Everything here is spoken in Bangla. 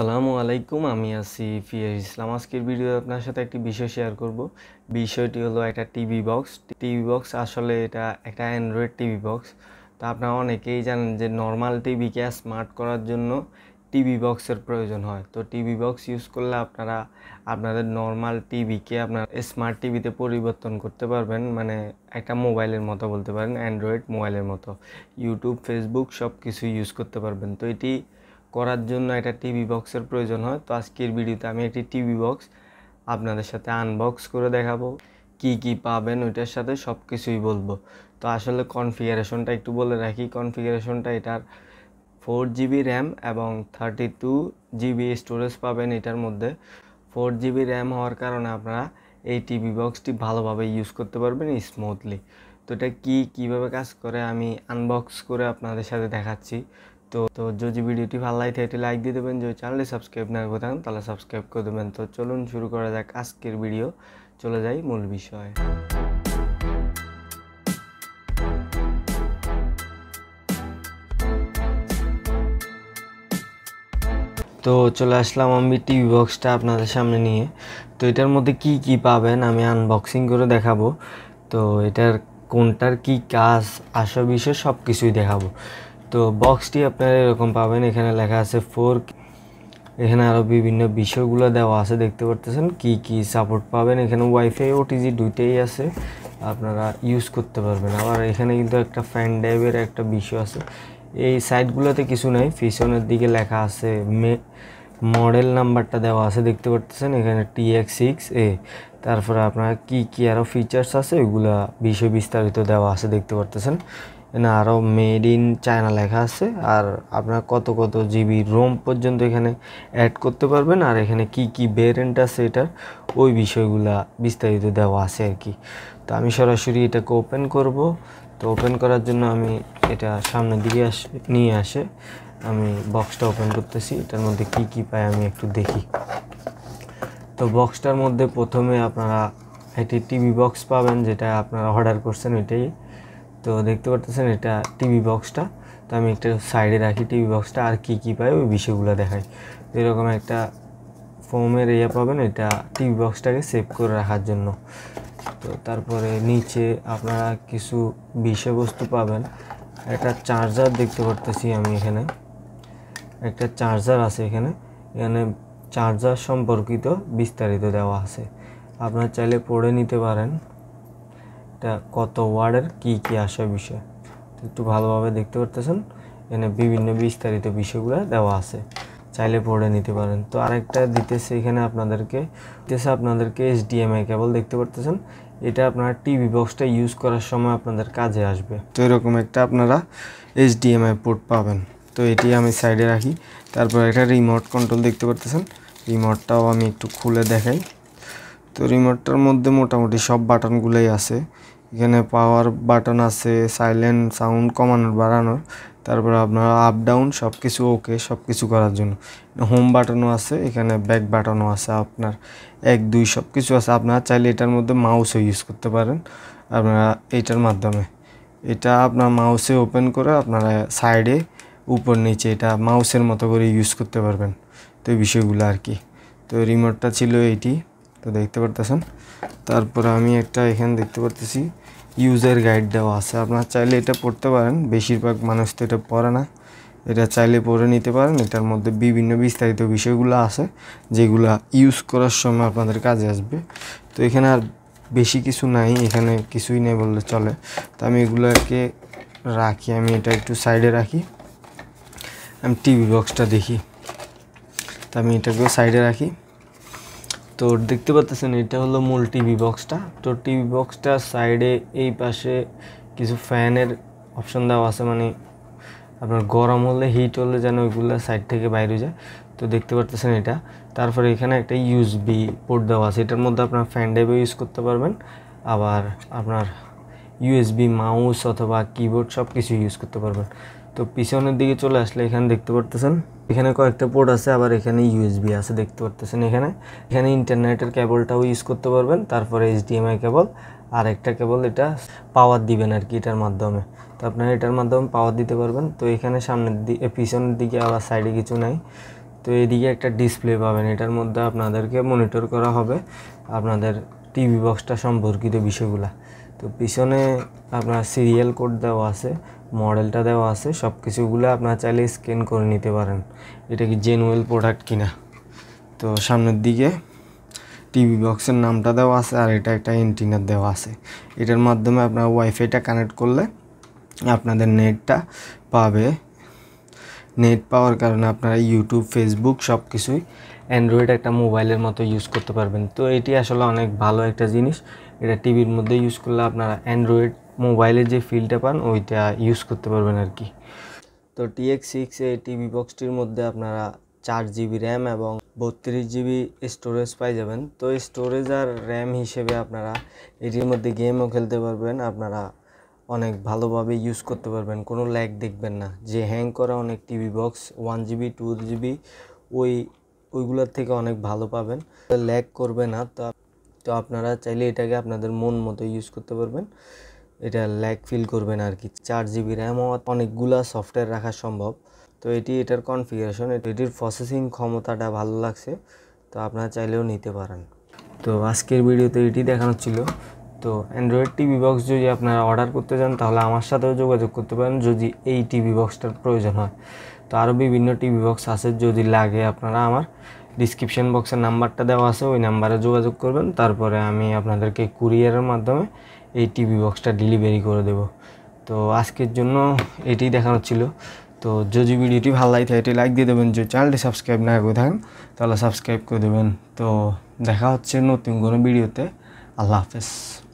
আসসালামু আলাইকুম আমি আছি ফিয়ার ইসলাম আজকের ভিডিও আপনার সাথে একটি বিষয় শেয়ার করব বিষয়টি হলো একটা টিভি বক্স টিভি বক্স আসলে এটা একটা অ্যান্ড্রয়েড টিভি বক্স তা আপনারা অনেকেই জানেন যে নর্মাল টিভিকে স্মার্ট করার জন্য টিভি বক্সের প্রয়োজন হয় তো টিভি বক্স ইউজ করলে আপনারা আপনাদের নর্মাল টিভিকে আপনার স্মার্ট টিভিতে পরিবর্তন করতে পারবেন মানে একটা মোবাইলের মতো বলতে পারেন অ্যান্ড্রয়েড মোবাইলের মতো ইউটিউব ফেসবুক সব কিছু ইউজ করতে পারবেন তো এটি করার জন্য একটা টিভি বক্সের প্রয়োজন হয় তো আজকের ভিডিওতে আমি একটি টিভি বক্স আপনাদের সাথে আনবক্স করে দেখাবো কি কি পাবেন ওইটার সাথে সব কিছুই বলবো তো আসলে কনফিগারেশনটা একটু বলে রাখি কনফিগারেশনটা এটার ফোর জিবি র্যাম এবং থার্টি টু জিবি স্টোরেজ পাবেন এটার মধ্যে ফোর জিবি র্যাম হওয়ার কারণে আপনারা এই টিভি বক্সটি ভালোভাবে ইউজ করতে পারবেন স্মুথলি তো এটা কী কীভাবে কাজ করে আমি আনবক্স করে আপনাদের সাথে দেখাচ্ছি তো তো যদি ভিডিওটি ভালো লাগে তাহলে লাইক দিয়ে দেবেন যদি চ্যানেলটি সাবস্ক্রাইব না করে থাকেন তাহলে সাবস্ক্রাইব করে দেবেন তো চলুন শুরু করা যাক আজকের ভিডিও চলে যাই মূল বিষয় তো চলে আসলাম আমি টিভি বক্সটা আপনাদের সামনে নিয়ে তো এটার মধ্যে কি কি পাবেন আমি আনবক্সিং করে দেখাবো তো এটার কোনটার কি কাজ আসা বিষয় সব কিছুই দেখাবো তো বক্সটি আপনারা এরকম পাবেন এখানে লেখা আছে ফোর এখানে আরও বিভিন্ন বিষয়গুলো দেওয়া আছে দেখতে পারতেছেন কি কি সাপোর্ট পাবেন এখানে ওয়াইফাই ওটিজি দুইটাই আছে আপনারা ইউজ করতে পারবেন আবার এখানে কিন্তু একটা ফ্যান ড্রাইভের একটা বিষয় আছে এই সাইটগুলোতে কিছু নাই পিছনের দিকে লেখা আছে মে মডেল নাম্বারটা দেওয়া আছে দেখতে পারতেছেন এখানে টিএক্স সিক্স এ তারপরে আপনার কী কী আরও ফিচার্স আছে ওইগুলা বিষয় বিস্তারিত দেওয়া আছে দেখতে পারতেছেন এখানে আরও মেড ইন চায়না লেখা আছে আর আপনার কত কত জিবি রোম পর্যন্ত এখানে অ্যাড করতে পারবেন আর এখানে কি কি ভেরিয়েন্ট আছে এটার ওই বিষয়গুলা বিস্তারিত দেওয়া আছে আর কি তো আমি সরাসরি এটাকে ওপেন করব তো ওপেন করার জন্য আমি এটা সামনের দিকে আস নিয়ে আসে আমি বক্সটা ওপেন করতেছি এটার মধ্যে কি কি পাই আমি একটু দেখি তো বক্সটার মধ্যে প্রথমে আপনারা একটি টিভি বক্স পাবেন যেটা আপনারা অর্ডার করছেন এটাই তো দেখতে পারতেছেন এটা টিভি বক্সটা তো আমি একটা সাইডে রাখি টিভি বক্সটা আর কি কি পাই ওই বিষয়গুলো দেখাই এরকম একটা ফোমের ইয়ে পাবেন এটা টিভি বক্সটাকে সেভ করে রাখার জন্য তো তারপরে নিচে আপনারা কিছু বিষয়বস্তু পাবেন একটা চার্জার দেখতে পারতেছি আমি এখানে একটা চার্জার আছে এখানে এখানে চার্জার সম্পর্কিত বিস্তারিত দেওয়া আছে আপনারা চাইলে পড়ে নিতে পারেন এটা কত ওয়ার্ডের কি কি আসে বিষয় একটু ভালোভাবে দেখতে পারতেছেন এখানে বিভিন্ন বিস্তারিত বিষয়গুলো দেওয়া আছে চাইলে পড়ে নিতে পারেন তো আরেকটা দিতেছে এখানে আপনাদেরকে দিতেছে আপনাদেরকে ডিএমআই কেবল দেখতে পারতেছেন এটা আপনার টিভি বক্সটা ইউজ করার সময় আপনাদের কাজে আসবে তো এরকম একটা আপনারা এস ডিএমআই পোর্ট পাবেন তো এটি আমি সাইডে রাখি তারপর একটা রিমোট কন্ট্রোল দেখতে পারতেছেন রিমোটটাও আমি একটু খুলে দেখাই তো রিমোটটার মধ্যে মোটামুটি সব বাটনগুলোই আছে এখানে পাওয়ার বাটন আছে সাইলেন্ট সাউন্ড কমানোর বাড়ানোর তারপর আপনার আপ ডাউন সব কিছু ওকে সব কিছু করার জন্য হোম বাটনও আছে এখানে ব্যাক বাটনও আছে আপনার এক দুই সব কিছু আছে আপনারা চাইলে এটার মধ্যে মাউসও ইউজ করতে পারেন আপনারা এইটার মাধ্যমে এটা আপনার মাউসে ওপেন করে আপনারা সাইডে উপর নিচে এটা মাউসের মতো করে ইউজ করতে পারবেন তো এই বিষয়গুলো আর কি তো রিমোটটা ছিল এটি তো দেখতে পারতেছেন তারপরে আমি একটা এখানে দেখতে পারতেছি ইউজার গাইড দেওয়া আছে আপনার চাইলে এটা পড়তে পারেন বেশিরভাগ মানুষ তো এটা পড়ে না এটা চাইলে পড়ে নিতে পারেন এটার মধ্যে বিভিন্ন বিস্তারিত বিষয়গুলো আছে যেগুলো ইউজ করার সময় আপনাদের কাজে আসবে তো এখানে আর বেশি কিছু নাই এখানে কিছুই নেই বললে চলে তো আমি এগুলোকে রাখি আমি এটা একটু সাইডে রাখি আমি টিভি বক্সটা দেখি তো আমি এটাকেও সাইডে রাখি তো দেখতে পাচ্ছেন এটা হলো মূল টিভি বক্সটা তো টিভি বক্সটা সাইডে এই পাশে কিছু ফ্যানের অপশন দেওয়া আছে মানে আপনার গরম হলে হিট হলে যেন ওইগুলো সাইড থেকে বাইরে যায় তো দেখতে পারতেছেন এটা তারপরে এখানে একটা ইউজবি পোর্ট দেওয়া আছে এটার মধ্যে আপনার ফ্যান ড্রাইভও ইউজ করতে পারবেন আবার আপনার ইউএসবি মাউস অথবা কিবোর্ড সব কিছু ইউজ করতে পারবেন তো পিছনের দিকে চলে আসলে এখানে দেখতে পারতেছেন এখানে কয়েকটা পোর্ট আছে আবার এখানে ইউএসবি আছে দেখতে পারতেছেন এখানে এখানে ইন্টারনেটের কেবলটাও ইউজ করতে পারবেন তারপরে এইচডিএমআই কেবল আর একটা কেবল এটা পাওয়ার দিবেন আর কি এটার মাধ্যমে তো আপনারা এটার মাধ্যমে পাওয়ার দিতে পারবেন তো এখানে সামনের দিকে পিছনের দিকে আবার সাইডে কিছু নাই তো এদিকে একটা ডিসপ্লে পাবেন এটার মধ্যে আপনাদেরকে মনিটর করা হবে আপনাদের টিভি বক্সটা সম্পর্কিত বিষয়গুলা তো পিছনে আপনার সিরিয়াল কোড দেওয়া আছে মডেলটা দেওয়া আছে সব কিছুগুলো আপনার চাইলে স্ক্যান করে নিতে পারেন এটা কি জেনুয়েল প্রোডাক্ট কিনা তো সামনের দিকে টিভি বক্সের নামটা দেওয়া আছে আর এটা একটা এন্টিনার দেওয়া আছে এটার মাধ্যমে আপনার ওয়াইফাইটা কানেক্ট করলে আপনাদের নেটটা পাবে নেট পাওয়ার কারণে আপনারা ইউটিউব ফেসবুক সব কিছুই অ্যান্ড্রয়েড একটা মোবাইলের মতো ইউজ করতে পারবেন তো এটি আসলে অনেক ভালো একটা জিনিস এটা টিভির মধ্যে ইউজ করলে আপনারা অ্যান্ড্রয়েড মোবাইলে যে ফিলটা পান ওইটা ইউজ করতে পারবেন আর কি তো টিএক্স সিক্স এই টিভি বক্সটির মধ্যে আপনারা চার জিবি র্যাম এবং বত্রিশ জিবি স্টোরেজ পাই যাবেন তো স্টোরেজ আর র্যাম হিসেবে আপনারা এটির মধ্যে গেমও খেলতে পারবেন আপনারা অনেক ভালোভাবে ইউজ করতে পারবেন কোনো ল্যাগ দেখবেন না যে হ্যাং করা অনেক TV box one GB two GB ওই ওইগুলোর থেকে অনেক ভালো পাবেন ল্যাগ করবে না তো তো আপনারা চাইলে এটাকে আপনাদের মন মতো ইউজ করতে পারবেন এটা ল্যাগ ফিল করবেন আর কি চার জিবি র্যাম অনেকগুলা সফটওয়্যার রাখা সম্ভব তো এটি এটার কনফিগারেশন এটির প্রসেসিং ক্ষমতাটা ভালো লাগছে তো আপনারা চাইলেও নিতে পারেন তো আজকের ভিডিওতে এটি দেখানো ছিল তো অ্যান্ড্রয়েড টিভি বক্স যদি আপনারা অর্ডার করতে চান তাহলে আমার সাথেও যোগাযোগ করতে পারেন যদি এই টিভি বক্সটার প্রয়োজন হয় তো আরও বিভিন্ন টিভি বক্স আছে যদি লাগে আপনারা আমার ডিসক্রিপশান বক্সের নাম্বারটা দেওয়া আছে ওই নাম্বারে যোগাযোগ করবেন তারপরে আমি আপনাদেরকে কুরিয়ারের মাধ্যমে এই টিভি বক্সটা ডেলিভারি করে দেব তো আজকের জন্য এটি দেখানো ছিল তো যদি ভিডিওটি ভালো লাগে এটি লাইক দিয়ে দেবেন যদি চ্যানেলটি সাবস্ক্রাইব না করে থাকেন তাহলে সাবস্ক্রাইব করে দেবেন তো দেখা হচ্ছে নতুন কোনো ভিডিওতে আল্লাহ হাফেজ